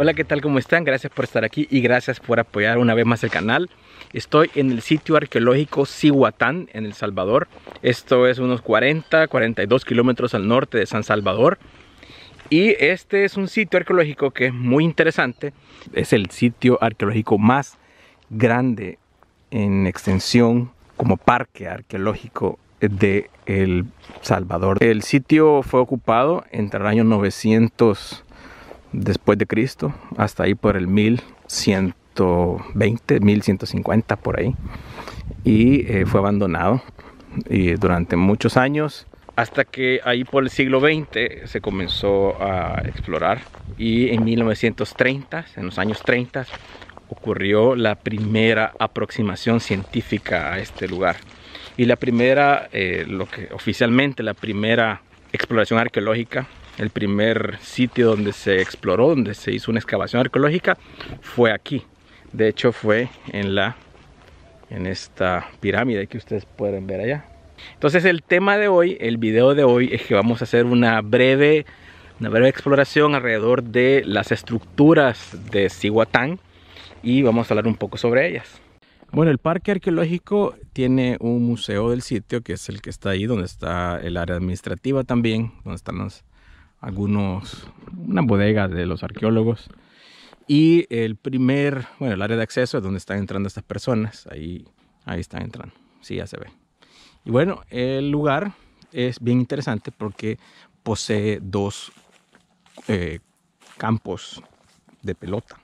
Hola, ¿qué tal? ¿Cómo están? Gracias por estar aquí y gracias por apoyar una vez más el canal. Estoy en el sitio arqueológico Cihuatán, en El Salvador. Esto es unos 40, 42 kilómetros al norte de San Salvador. Y este es un sitio arqueológico que es muy interesante. Es el sitio arqueológico más grande en extensión como parque arqueológico de El Salvador. El sitio fue ocupado entre el año 900 después de Cristo, hasta ahí por el 1120, 1150 por ahí, y eh, fue abandonado y durante muchos años hasta que ahí por el siglo XX se comenzó a explorar y en 1930, en los años 30, ocurrió la primera aproximación científica a este lugar. Y la primera, eh, lo que oficialmente la primera exploración arqueológica el primer sitio donde se exploró, donde se hizo una excavación arqueológica, fue aquí. De hecho fue en la en esta pirámide que ustedes pueden ver allá. Entonces el tema de hoy, el video de hoy es que vamos a hacer una breve una breve exploración alrededor de las estructuras de sihuatán y vamos a hablar un poco sobre ellas. Bueno, el parque arqueológico tiene un museo del sitio que es el que está ahí, donde está el área administrativa también, donde están los, algunos, una bodega de los arqueólogos. Y el primer, bueno, el área de acceso es donde están entrando estas personas. Ahí, ahí están entrando. Sí, ya se ve. Y bueno, el lugar es bien interesante porque posee dos eh, campos de pelota.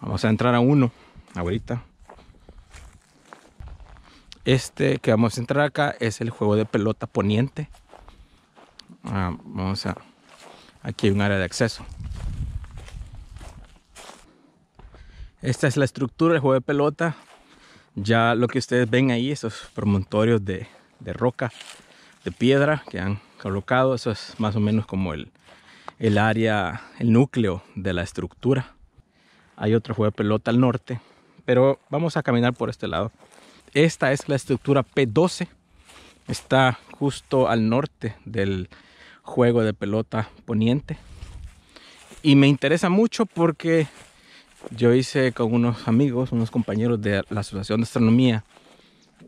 Vamos a entrar a uno ahorita. Este que vamos a entrar acá es el juego de pelota poniente. Ah, vamos a... Aquí hay un área de acceso. Esta es la estructura del juego de pelota. Ya lo que ustedes ven ahí, esos promontorios de, de roca, de piedra que han colocado, eso es más o menos como el, el área, el núcleo de la estructura. Hay otro juego de pelota al norte, pero vamos a caminar por este lado. Esta es la estructura P12. Está justo al norte del juego de pelota poniente. Y me interesa mucho porque yo hice con unos amigos, unos compañeros de la Asociación de Astronomía,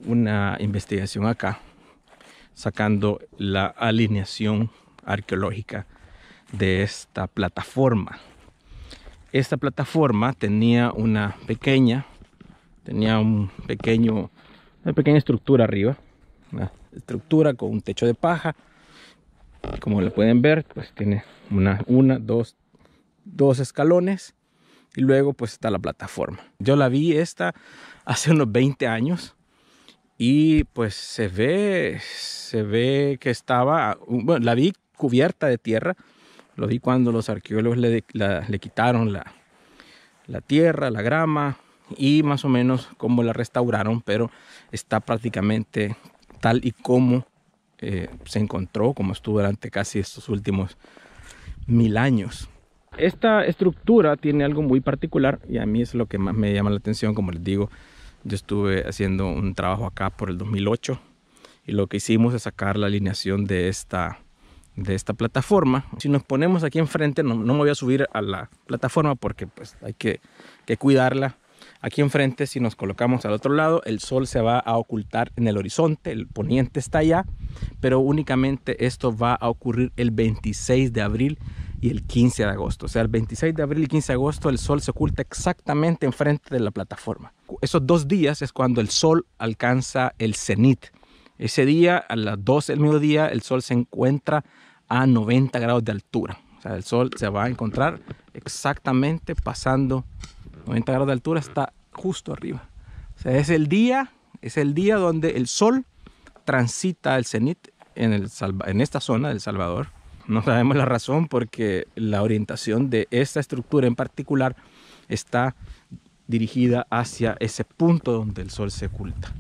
una investigación acá, sacando la alineación arqueológica de esta plataforma. Esta plataforma tenía una pequeña, tenía un pequeño, una pequeña estructura arriba, una estructura con un techo de paja, como lo pueden ver pues tiene una, una dos, dos escalones y luego pues está la plataforma. Yo la vi esta hace unos 20 años y pues se ve, se ve que estaba, bueno, la vi cubierta de tierra, lo vi cuando los arqueólogos le, quitaron la, la tierra, la grama y más o menos como la restauraron, pero está prácticamente tal y como eh, se encontró, como estuvo durante casi estos últimos mil años. Esta estructura tiene algo muy particular y a mí es lo que más me llama la atención, como les digo, yo estuve haciendo un trabajo acá por el 2008 y lo que hicimos es sacar la alineación de esta, de esta plataforma. Si nos ponemos aquí enfrente, no, no me voy a subir a la plataforma porque pues hay que, que cuidarla Aquí enfrente, si nos colocamos al otro lado, el sol se va a ocultar en el horizonte, el poniente está allá, pero únicamente esto va a ocurrir el 26 de abril y el 15 de agosto. O sea, el 26 de abril y 15 de agosto el sol se oculta exactamente enfrente de la plataforma. Esos dos días es cuando el sol alcanza el cenit. Ese día, a las 12 del mediodía, el sol se encuentra a 90 grados de altura. O sea, el sol se va a encontrar exactamente pasando 90 grados de altura, está justo arriba. O sea, es el día, es el día donde el sol transita el cenit en, en esta zona del Salvador. No sabemos la razón porque la orientación de esta estructura en particular está dirigida hacia ese punto donde el sol se oculta.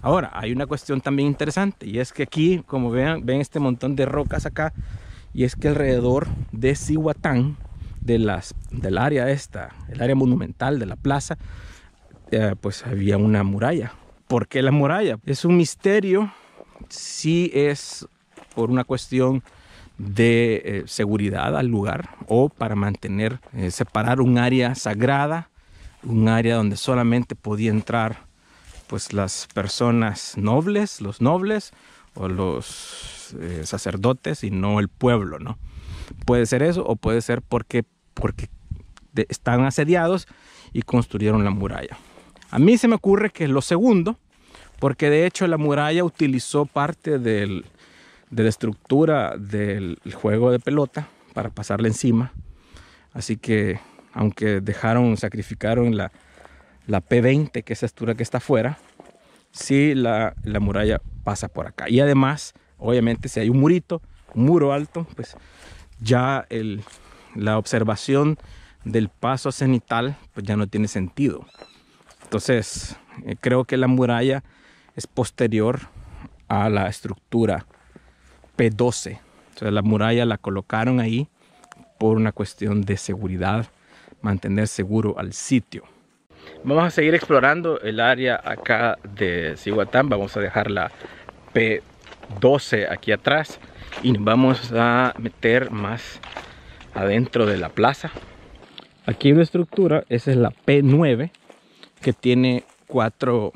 Ahora, hay una cuestión también interesante y es que aquí, como vean, ven este montón de rocas acá y es que alrededor de Cihuatán de las, del área esta, el área monumental de la plaza, eh, pues había una muralla. ¿Por qué la muralla? Es un misterio, si es por una cuestión de eh, seguridad al lugar o para mantener, eh, separar un área sagrada, un área donde solamente podía entrar pues las personas nobles, los nobles o los sacerdotes y no el pueblo, ¿no? Puede ser eso o puede ser porque, porque están asediados y construyeron la muralla. A mí se me ocurre que es lo segundo, porque de hecho la muralla utilizó parte del, de la estructura del juego de pelota para pasarla encima. Así que, aunque dejaron, sacrificaron la, la P20, que es la estructura que está afuera, sí la, la muralla pasa por acá. Y además, obviamente, si hay un murito, un muro alto, pues ya la observación del paso cenital pues ya no tiene sentido. Entonces, eh, creo que la muralla es posterior a la estructura P12. O sea, la muralla la colocaron ahí por una cuestión de seguridad, mantener seguro al sitio. Vamos a seguir explorando el área acá de Cihuatán. Vamos a dejar la P12 aquí atrás y nos vamos a meter más adentro de la plaza. Aquí hay una estructura, esa es la P9, que tiene cuatro,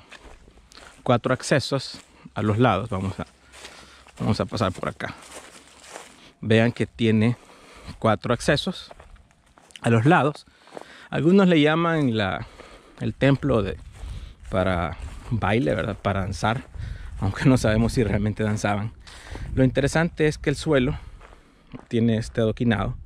accesos a los lados. Vamos a, vamos a pasar por acá. Vean que tiene cuatro accesos a los lados. Algunos le llaman la, el templo de, para baile, ¿verdad? Para danzar. Aunque no sabemos si realmente danzaban. Lo interesante es que el suelo tiene este adoquinado.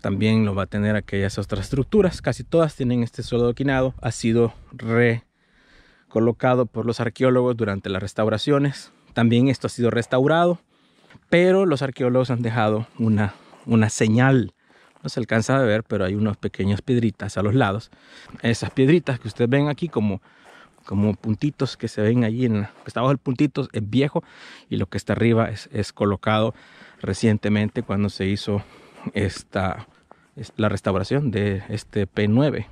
También lo va a tener aquellas otras estructuras. Casi todas tienen este suelo adoquinado. Ha sido recolocado por los arqueólogos durante las restauraciones. También esto ha sido restaurado. Pero los arqueólogos han dejado una, una señal no se alcanza a ver, pero hay unas pequeñas piedritas a los lados. Esas piedritas que ustedes ven aquí como como puntitos que se ven allí, en, que está el puntito es viejo y lo que está arriba es, colocado recientemente cuando se hizo esta, la restauración de este P9.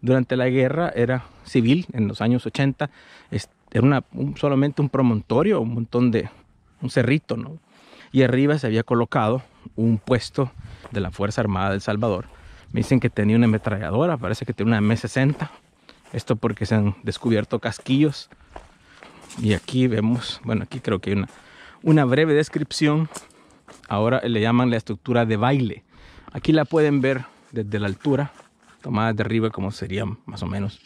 Durante la guerra era civil, en los años 80, era una, solamente un promontorio, un montón de, un cerrito, ¿no? Y arriba se había colocado un puesto de la Fuerza Armada del Salvador. Me dicen que tenía una ametralladora, parece que tenía una M60, esto porque se han descubierto casquillos. Y aquí vemos, bueno, aquí creo que hay una, una breve descripción. Ahora le llaman la estructura de baile. Aquí la pueden ver desde la altura, tomada de arriba como sería más o menos.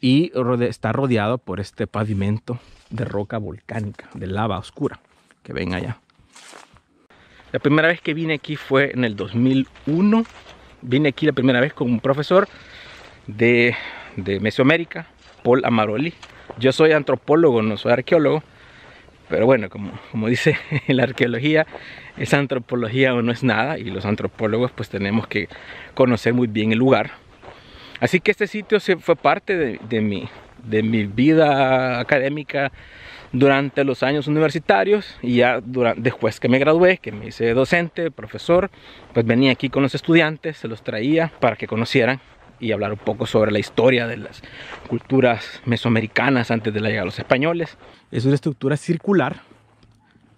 Y está rodeado por este pavimento de roca volcánica, de lava oscura, que ven allá. La primera vez que vine aquí fue en el 2001. Vine aquí la primera vez con un profesor de de Mesoamérica, Paul Amaroli. Yo soy antropólogo, no soy arqueólogo, pero bueno, como, como dice la arqueología, es antropología o no es nada, y los antropólogos pues tenemos que conocer muy bien el lugar. Así que este sitio se fue parte de, mi, de mi vida académica durante los años universitarios y ya después que me gradué, que me hice docente, profesor, pues venía aquí con los estudiantes, se los traía para que conocieran y hablar un poco sobre la historia de las culturas mesoamericanas antes de la llegada de los españoles. Es una estructura circular,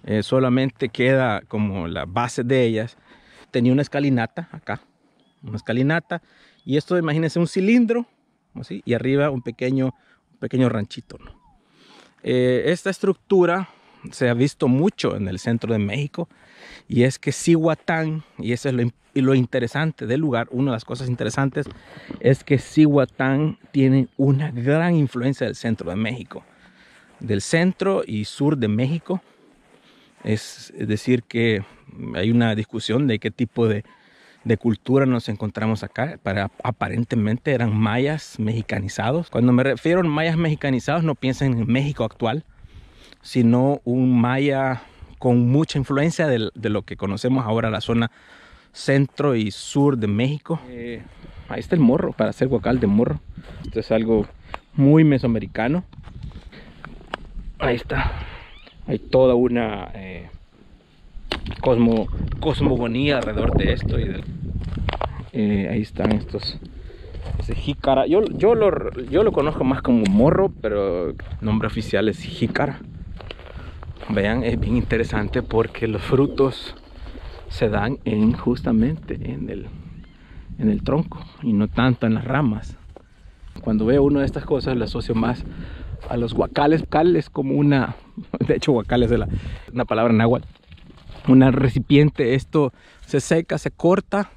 eh, solamente queda como la base de ellas. Tenía una escalinata acá, una escalinata, y esto imagínense un cilindro, y arriba un pequeño, pequeño ranchito. Eh, esta estructura se ha visto mucho en el centro de México, y es que Cihuatán, y eso es lo, lo interesante del lugar, una de las cosas interesantes es que Cihuatán tiene una gran influencia del centro de México. Del centro y sur de México. Es decir, que hay una discusión de qué tipo de, cultura nos encontramos acá. Para, aparentemente eran mayas mexicanizados. Cuando me refiero a mayas mexicanizados, no piensen en México actual, sino un maya con mucha influencia de, lo que conocemos ahora la zona centro y sur de México. Eh, ahí está el morro, para hacer guacal de morro. Esto es algo muy mesoamericano. Ahí está. Hay toda una eh, cosmo, cosmogonía alrededor de esto. Y eh, ahí están estos ese jícara. Yo, yo, lo, conozco más como morro, pero nombre oficial es jícara. Vean, es bien interesante porque los frutos se dan en justamente en el, tronco y no tanto en las ramas. Cuando veo una de estas cosas la asocio más a los guacales. Guacal es como una, de hecho guacales es una palabra náhuatl. Una recipiente, esto se seca, se corta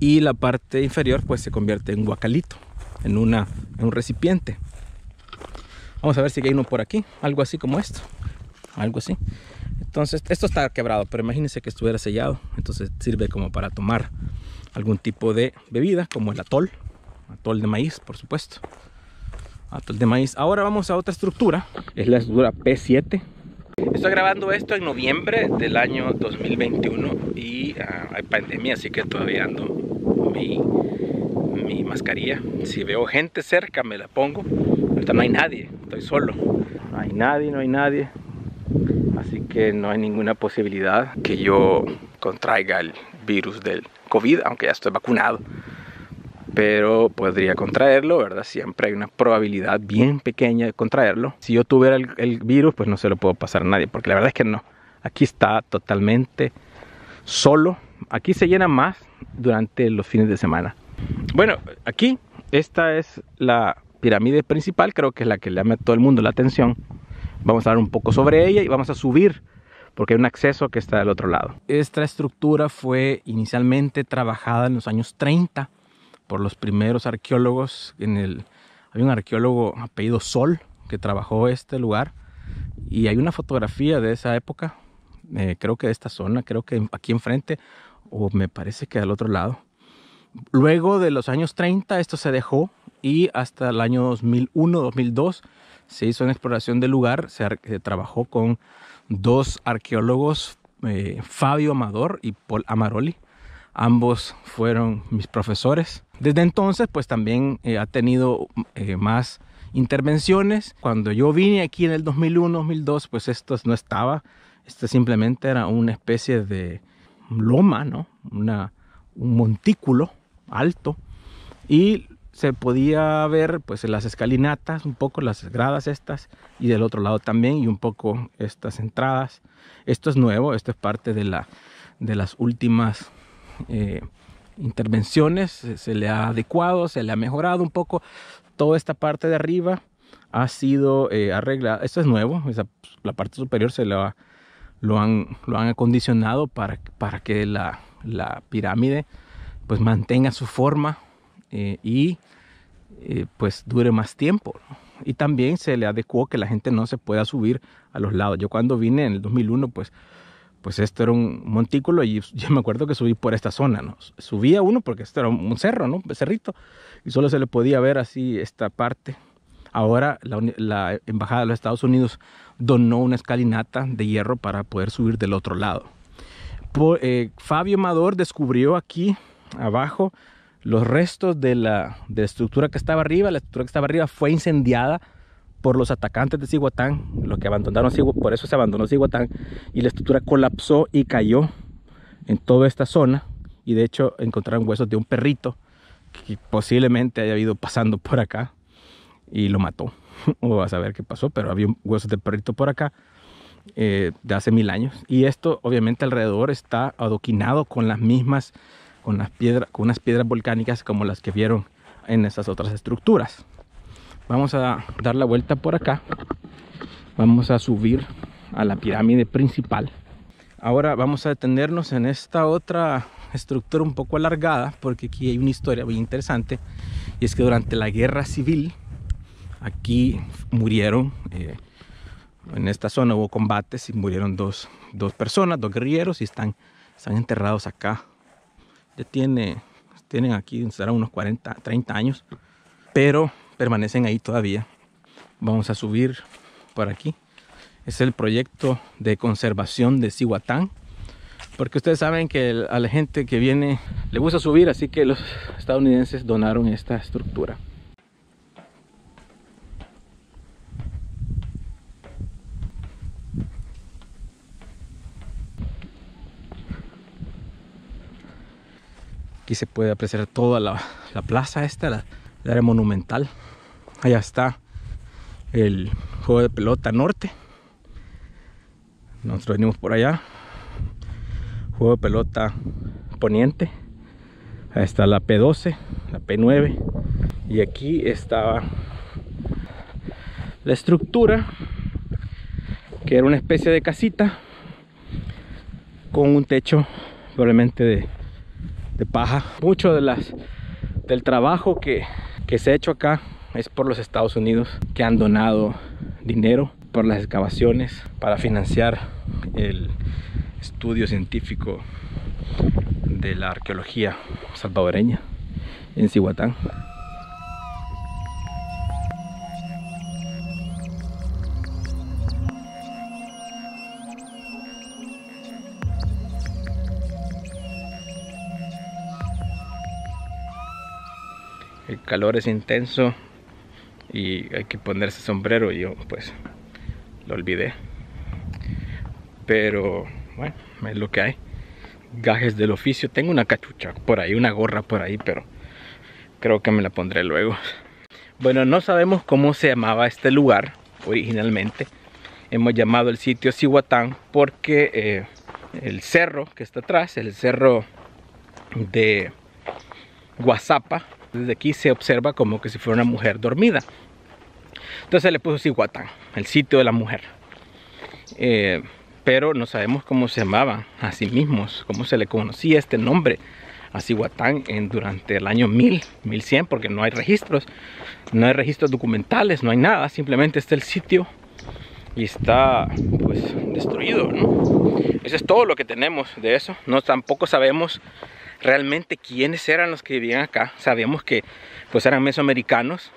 y la parte inferior pues se convierte en guacalito, en, una, en un recipiente. Vamos a ver si hay uno por aquí, algo así como esto algo así. Entonces, esto está quebrado, pero imagínense que estuviera sellado. Entonces, sirve como para tomar algún tipo de bebida, como el atol. Atol de maíz, por supuesto. Atol de maíz. Ahora vamos a otra estructura. Es la estructura P7. Estoy grabando esto en noviembre del año 2021 y ah, hay pandemia, así que todavía ando mi, mi mascarilla. Si veo gente cerca, me la pongo. Ahorita no hay nadie, estoy solo. No hay nadie, no hay nadie. Así que no hay ninguna posibilidad que yo contraiga el virus del COVID, aunque ya estoy vacunado. Pero podría contraerlo, ¿verdad? Siempre hay una probabilidad bien pequeña de contraerlo. Si yo tuviera el, virus, pues no se lo puedo pasar a nadie, porque la verdad es que no. Aquí está totalmente solo. Aquí se llena más durante los fines de semana. Bueno, aquí esta es la pirámide principal, creo que es la que llama a todo el mundo la atención. Vamos a hablar un poco sobre ella y vamos a subir porque hay un acceso que está del otro lado. Esta estructura fue inicialmente trabajada en los años 30 por los primeros arqueólogos. En el, hay un arqueólogo apellido Sol que trabajó este lugar y hay una fotografía de esa época, eh, creo que de esta zona, creo que aquí enfrente o me parece que al otro lado. Luego de los años 30 esto se dejó y hasta el año 2001, 2002 se hizo una exploración del lugar, se, eh, trabajó con dos arqueólogos, eh, Fabio Amador y Paul Amaroli. Ambos fueron mis profesores. Desde entonces, pues también eh, ha tenido más intervenciones. Cuando yo vine aquí en el 2001-2002, pues esto no estaba. Esto simplemente era una especie de loma, ¿no? Una, un montículo alto. Y se podía ver pues las escalinatas, un poco las gradas estas y del otro lado también y un poco estas entradas. Esto es nuevo, esto es parte de, las últimas eh, intervenciones, se le ha adecuado, se le ha mejorado un poco toda esta parte de arriba ha sido eh, arreglada, esto es nuevo, la parte superior se lo, han, acondicionado para, que la, la pirámide pues mantenga su forma eh, y eh, pues dure más tiempo. Y también se le adecuó que la gente no se pueda subir a los lados. Yo cuando vine en el 2001, pues, pues esto era un montículo y yo me acuerdo que subí por esta zona, ¿no? Subía uno porque esto era un cerro, ¿no? Un cerrito. Y solo se le podía ver así esta parte. Ahora la, Embajada de los Estados Unidos donó una escalinata de hierro para poder subir del otro lado. Eh, Fabio Amador descubrió aquí abajo los restos de la, de estructura que estaba arriba, la estructura que estaba arriba fue incendiada por los atacantes de Ciguatán, los que abandonaron Ciguatán, por eso se abandonó Ciguatán, y la estructura colapsó y cayó en toda esta zona, y de hecho encontraron huesos de un perrito que posiblemente haya ido pasando por acá y lo mató, o a saber qué pasó, pero había huesos de perrito por acá eh, de hace mil años, y esto obviamente alrededor está adoquinado con las mismas con, las piedras, con unas piedras volcánicas como las que vieron en esas otras estructuras. Vamos a dar la vuelta por acá. Vamos a subir a la pirámide principal. Ahora vamos a detenernos en esta otra estructura un poco alargada porque aquí hay una historia muy interesante y es que durante la guerra civil aquí murieron eh, en esta zona hubo combates y murieron dos, dos, personas, dos guerreros y están, están enterrados acá ya tiene, tienen aquí, serán unos 40, 30 años, pero permanecen ahí todavía. Vamos a subir por aquí. Es el proyecto de conservación de Cihuatán, porque ustedes saben que a la gente que viene le gusta subir, así que los estadounidenses donaron esta estructura. Aquí se puede apreciar toda la, plaza esta, la, la, área monumental. Allá está el juego de pelota norte. Nosotros venimos por allá. Juego de pelota poniente. Ahí está la P12, la P9. Y aquí estaba la estructura, que era una especie de casita con un techo probablemente de de paja. Mucho de las, del trabajo que, que se ha hecho acá es por los Estados Unidos que han donado dinero por las excavaciones para financiar el estudio científico de la arqueología salvadoreña en Cihuatán. el calor es intenso y hay que ponerse sombrero y yo pues lo olvidé pero bueno es lo que hay gajes del oficio tengo una cachucha por ahí una gorra por ahí pero creo que me la pondré luego bueno no sabemos cómo se llamaba este lugar originalmente hemos llamado el sitio Cihuatán porque eh, el cerro que está atrás el cerro de Guazapa desde aquí se observa como que si fuera una mujer dormida. Entonces le puso Sihuatán, el sitio de la mujer. Eh, pero no sabemos cómo se llamaba a sí mismos, cómo se le conocía este nombre a Cihuatán durante el año 1000, 1100, porque no hay registros, no hay registros documentales, no hay nada, simplemente está el sitio y está pues destruido, ¿no? Eso es todo lo que tenemos de eso, no tampoco sabemos realmente quiénes eran los que vivían acá. Sabíamos que pues eran mesoamericanos,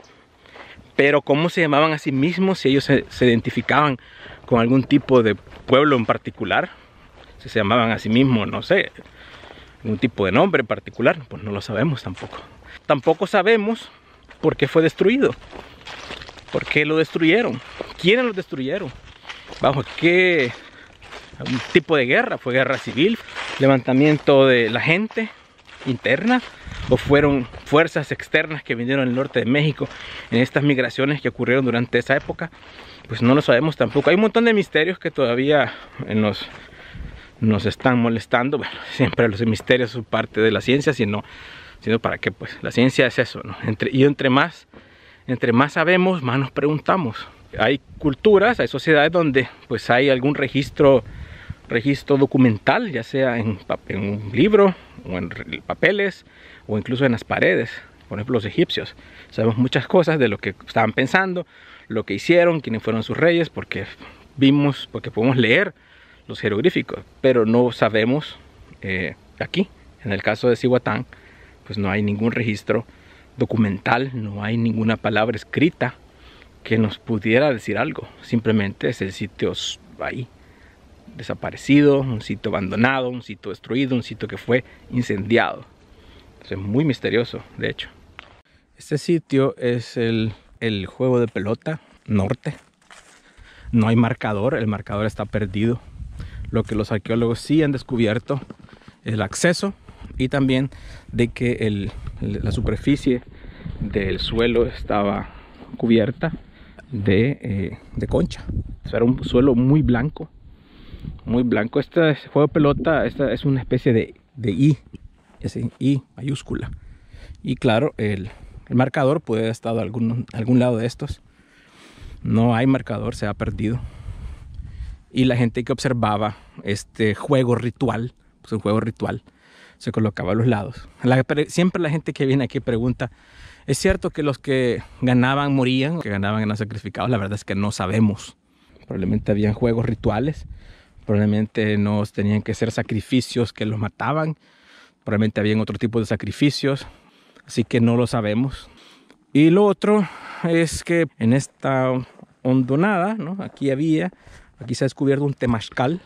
pero cómo se llamaban a sí mismos, si ellos se, identificaban con algún tipo de pueblo en particular, si se llamaban a sí mismos, no sé, algún tipo de nombre en particular, pues no lo sabemos tampoco. Tampoco sabemos por qué fue destruido, por qué lo destruyeron, quiénes lo destruyeron, bajo qué tipo de guerra, fue guerra civil, levantamiento de la gente interna o fueron fuerzas externas que vinieron al norte de México en estas migraciones que ocurrieron durante esa época, pues no lo sabemos tampoco. Hay un montón de misterios que todavía eh, nos, nos están molestando. Bueno, siempre los misterios son parte de la ciencia, sino, sino para qué, pues la ciencia es eso, ¿no? Entre, y entre más, entre más sabemos, más nos preguntamos. Hay culturas, hay sociedades donde pues hay algún registro registro documental, ya sea en, un libro, o en papeles, o incluso en las paredes. Por ejemplo, los egipcios. Sabemos muchas cosas de lo que estaban pensando, lo que hicieron, quiénes fueron sus reyes, porque vimos, porque podemos leer los jeroglíficos, pero no sabemos eh, aquí. En el caso de Cihuatán, pues no hay ningún registro documental, no hay ninguna palabra escrita que nos pudiera decir algo. Simplemente es el sitio ahí, desaparecido, un sitio abandonado, un sitio destruido, un sitio que fue incendiado. es muy misterioso, de hecho. Este sitio es el, juego de pelota norte. No hay marcador, el marcador está perdido. Lo que los arqueólogos sí han descubierto es el acceso y también de que la superficie del suelo estaba cubierta de, eh, concha. era un suelo muy blanco muy blanco. Este juego pelota esta es una especie de, de I, es I mayúscula. Y claro, el, el marcador puede haber estado algún, algún lado de estos. No hay marcador, se ha perdido. Y la gente que observaba este juego ritual, pues un juego ritual, se colocaba a los lados. siempre la gente que viene aquí pregunta, ¿es cierto que los que ganaban morían? ¿Que ganaban eran sacrificados? La verdad es que no sabemos. Probablemente habían juegos rituales probablemente no tenían que ser sacrificios que los mataban, probablemente habían otro tipo de sacrificios, así que no lo sabemos. Y lo otro es que en esta hondonada, aquí había, aquí se ha descubierto un temazcal,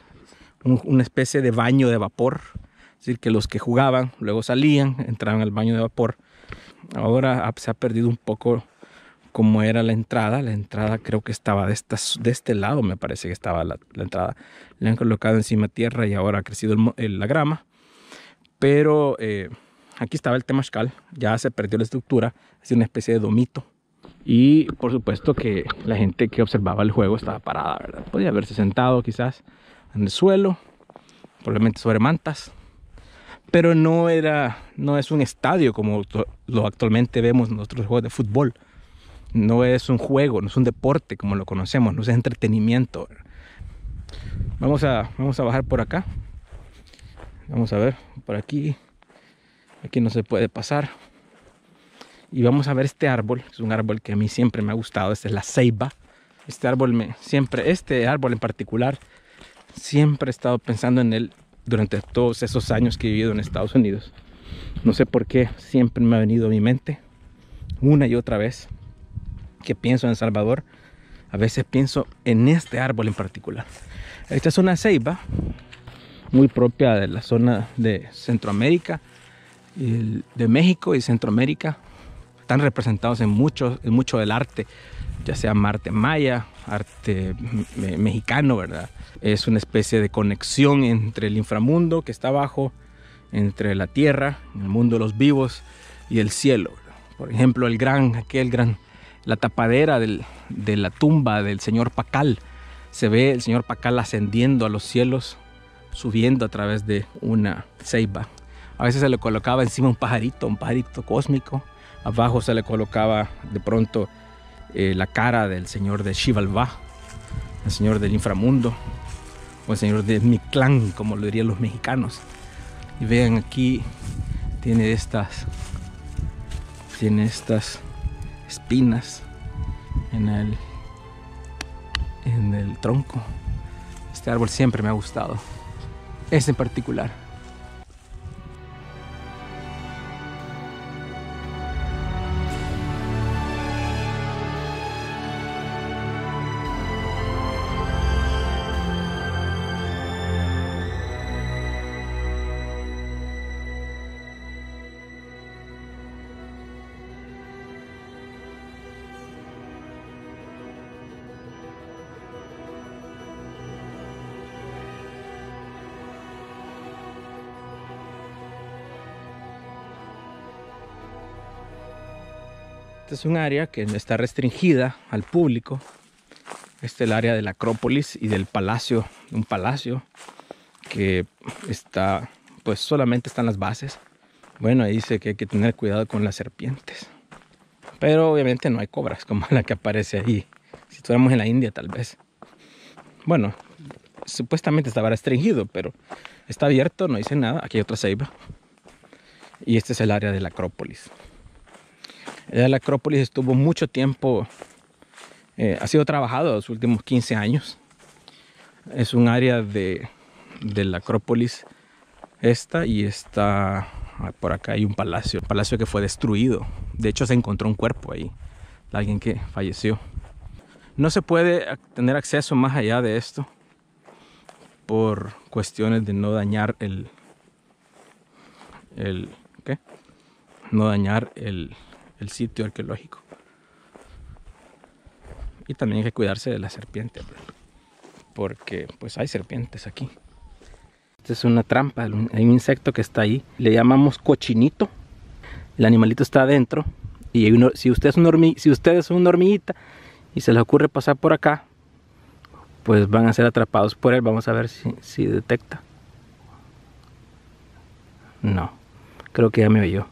una especie de baño de vapor, es decir, que los que jugaban luego salían, entraban al baño de vapor. Ahora ah, se ha perdido un poco cómo era la entrada. La entrada creo que estaba de, estas de este lado, me parece que estaba la, entrada. Le han colocado encima tierra y ahora ha crecido la grama. Pero eh, aquí estaba el temazcal, ya se perdió la estructura, es una especie de domito. Y por supuesto que la gente que observaba el juego estaba parada, ¿verdad? Podía haberse sentado quizás en el suelo, probablemente sobre mantas, pero no era no es un estadio como lo actualmente vemos en nuestros juegos de fútbol no es un juego, no es un deporte como lo conocemos, no es entretenimiento. Vamos a, vamos a bajar por acá. Vamos a ver, por aquí. Aquí no se puede pasar. Y vamos a ver este árbol. Es un árbol que a mí siempre me ha gustado. Esta es la ceiba. Este árbol me siempre, este árbol en particular, siempre he estado pensando en él durante todos esos años que he vivido en Estados Unidos. No sé por qué, siempre me ha venido a mi mente una y otra vez que pienso en Salvador, a veces pienso en este árbol en particular. Esta es una ceiba muy propia de la zona de Centroamérica, de México y Centroamérica. Están representados en mucho, en mucho del arte, ya sea arte maya, arte mexicano, ¿verdad? Es una especie de conexión entre el inframundo que está abajo, entre la tierra, el mundo de los vivos y el cielo. Por ejemplo, el gran, aquel gran la tapadera de la tumba del señor Pacal. Se ve el señor Pacal ascendiendo a los cielos, subiendo a través de una ceiba. A veces se le colocaba encima un pajarito, un pajarito cósmico. Abajo se le colocaba de pronto eh, la cara del señor de Shivalba, el señor del inframundo, o el señor de Mictlán, como lo dirían los mexicanos. Y vean aquí, tiene estas, tiene estas espinas en el, en el tronco. Este árbol siempre me ha gustado. Este en particular. Este es un área que está restringida al público. Este es el área de la Acrópolis y del palacio, un palacio que está, pues solamente están las bases. Bueno, ahí dice que hay que tener cuidado con las serpientes. Pero obviamente no hay cobras como la que aparece ahí. Si estuviéramos en la India tal vez. Bueno, supuestamente estaba restringido, pero está abierto, no dice nada. Aquí hay otra ceiba. Y este es el área de la Acrópolis. La Acrópolis estuvo mucho tiempo, eh, ha sido trabajado los últimos 15 años. Es un área de, la Acrópolis esta y está ah, por acá hay un palacio, un palacio que fue destruido. De hecho se encontró un cuerpo ahí, alguien que falleció. No se puede tener acceso más allá de esto por cuestiones de no dañar el, el ¿qué? No dañar el, el sitio arqueológico. Y también hay que cuidarse de la serpiente pues, porque pues hay serpientes aquí. Esta es una trampa, hay un insecto que está ahí, le llamamos cochinito. El animalito está adentro y si, usted es un si usted es una hormiguita y se le ocurre pasar por acá, pues van a ser atrapados por él. Vamos a ver si, si detecta. No, creo que ya me oyó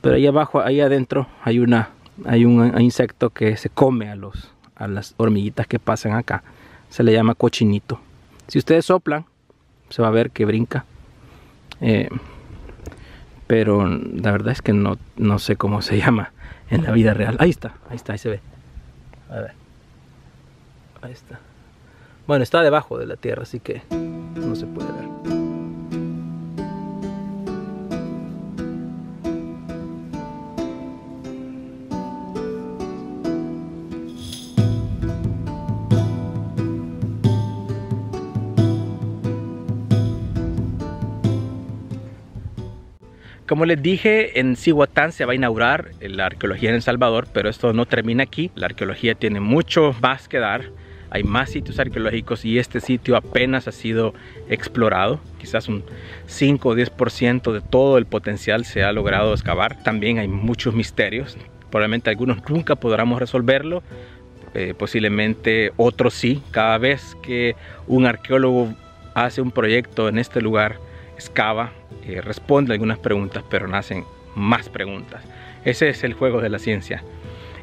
pero ahí abajo, ahí adentro hay una hay un insecto que se come a los a las hormiguitas que pasan acá. Se le llama cochinito. Si ustedes soplan, se va a ver que brinca. Eh, pero la verdad es que no, sé cómo se llama en la vida real. Ahí está, ahí está, ahí se ve. Ahí está. Bueno, está debajo de la tierra, así que no se puede ver. Como les dije, en Cihuatán se va a inaugurar la arqueología en El Salvador, pero esto no termina aquí. La arqueología tiene mucho más que dar. Hay más sitios arqueológicos y este sitio apenas ha sido explorado. Quizás un 5 o 10% de todo el potencial se ha logrado excavar. También hay muchos misterios. Probablemente algunos nunca podamos resolverlo, eh, posiblemente otros sí. Cada vez que un arqueólogo hace un proyecto en este lugar, excava, eh, responde algunas preguntas, pero nacen más preguntas. Ese es el juego de la ciencia.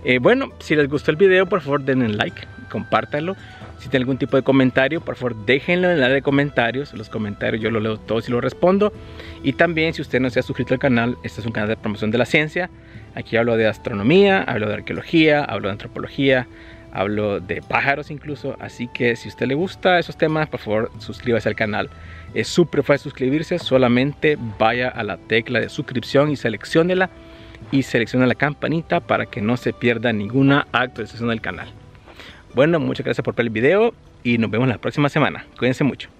Eh, bueno, si les gustó el video, por favor denle like, compártanlo. Si tiene algún tipo de comentario, por favor déjenlo en la de comentarios. Los comentarios yo los leo todos y los respondo. Y también si usted no se ha suscrito al canal, este es un canal de promoción de la ciencia. Aquí hablo de astronomía, hablo de arqueología, hablo de antropología, hablo de pájaros incluso, así que si a usted le gusta esos temas, por favor suscríbase al canal. Es súper fácil suscribirse, solamente vaya a la tecla de suscripción y seleccionela. y selecciona la campanita para que no se pierda ninguna actualización del canal. Bueno, muchas gracias por ver el video y nos vemos la próxima semana. Cuídense mucho.